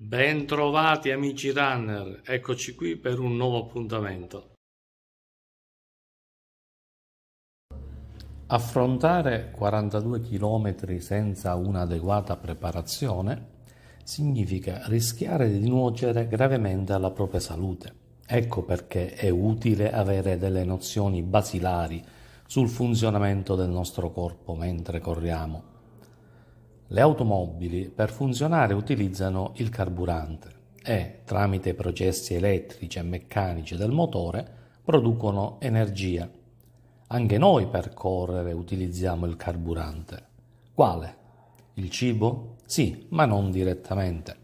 Bentrovati amici runner, eccoci qui per un nuovo appuntamento. Affrontare 42 km senza un'adeguata preparazione significa rischiare di nuocere gravemente alla propria salute. Ecco perché è utile avere delle nozioni basilari sul funzionamento del nostro corpo mentre corriamo le automobili per funzionare utilizzano il carburante e, tramite processi elettrici e meccanici del motore, producono energia. Anche noi per correre utilizziamo il carburante. Quale? Il cibo? Sì, ma non direttamente,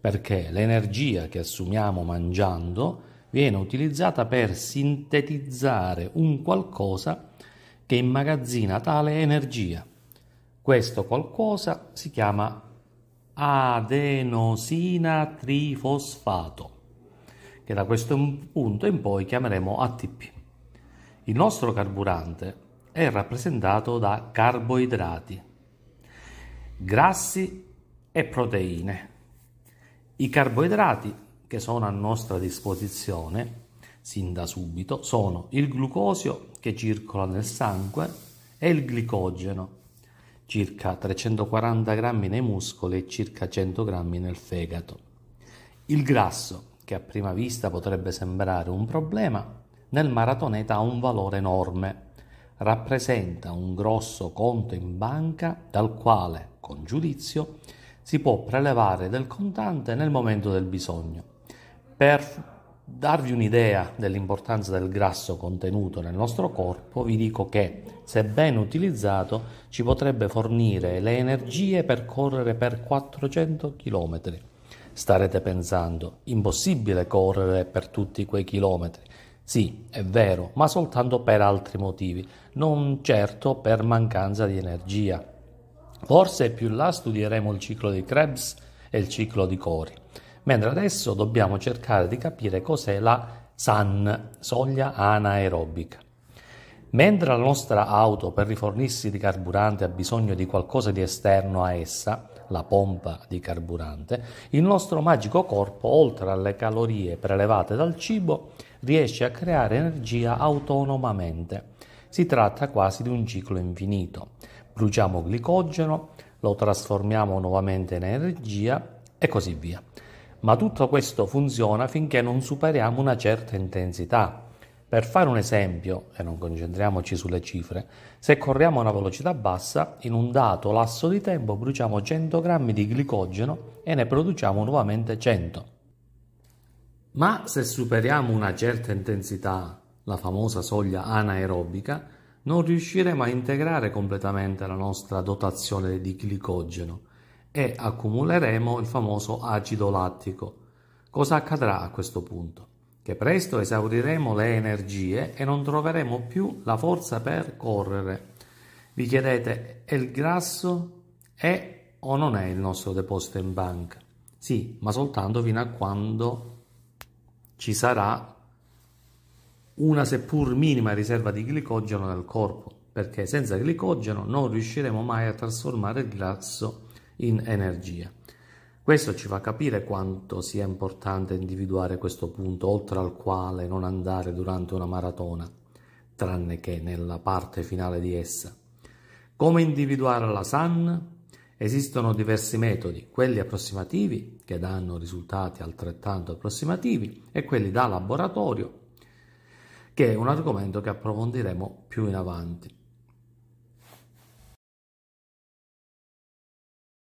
perché l'energia che assumiamo mangiando viene utilizzata per sintetizzare un qualcosa che immagazzina tale energia questo qualcosa si chiama adenosina trifosfato, che da questo punto in poi chiameremo ATP. Il nostro carburante è rappresentato da carboidrati, grassi e proteine. I carboidrati che sono a nostra disposizione sin da subito sono il glucosio che circola nel sangue e il glicogeno circa 340 grammi nei muscoli e circa 100 grammi nel fegato. Il grasso, che a prima vista potrebbe sembrare un problema, nel maratoneta ha un valore enorme. Rappresenta un grosso conto in banca dal quale, con giudizio, si può prelevare del contante nel momento del bisogno per darvi un'idea dell'importanza del grasso contenuto nel nostro corpo, vi dico che, se ben utilizzato, ci potrebbe fornire le energie per correre per 400 km. Starete pensando, impossibile correre per tutti quei chilometri. Sì, è vero, ma soltanto per altri motivi, non certo per mancanza di energia. Forse più là studieremo il ciclo di Krebs e il ciclo di Cori mentre adesso dobbiamo cercare di capire cos'è la SAN, soglia anaerobica. Mentre la nostra auto per rifornirsi di carburante ha bisogno di qualcosa di esterno a essa, la pompa di carburante, il nostro magico corpo, oltre alle calorie prelevate dal cibo, riesce a creare energia autonomamente. Si tratta quasi di un ciclo infinito. Bruciamo glicogeno, lo trasformiamo nuovamente in energia e così via ma tutto questo funziona finché non superiamo una certa intensità. Per fare un esempio, e non concentriamoci sulle cifre, se corriamo a una velocità bassa, in un dato lasso di tempo bruciamo 100 g di glicogeno e ne produciamo nuovamente 100. Ma se superiamo una certa intensità, la famosa soglia anaerobica, non riusciremo a integrare completamente la nostra dotazione di glicogeno e accumuleremo il famoso acido lattico. Cosa accadrà a questo punto? Che presto esauriremo le energie e non troveremo più la forza per correre. Vi chiedete, è il grasso? È o non è il nostro deposito in banca? Sì, ma soltanto fino a quando ci sarà una seppur minima riserva di glicogeno nel corpo, perché senza glicogeno non riusciremo mai a trasformare il grasso in energia. Questo ci fa capire quanto sia importante individuare questo punto oltre al quale non andare durante una maratona, tranne che nella parte finale di essa. Come individuare la SAN? Esistono diversi metodi, quelli approssimativi, che danno risultati altrettanto approssimativi, e quelli da laboratorio, che è un argomento che approfondiremo più in avanti.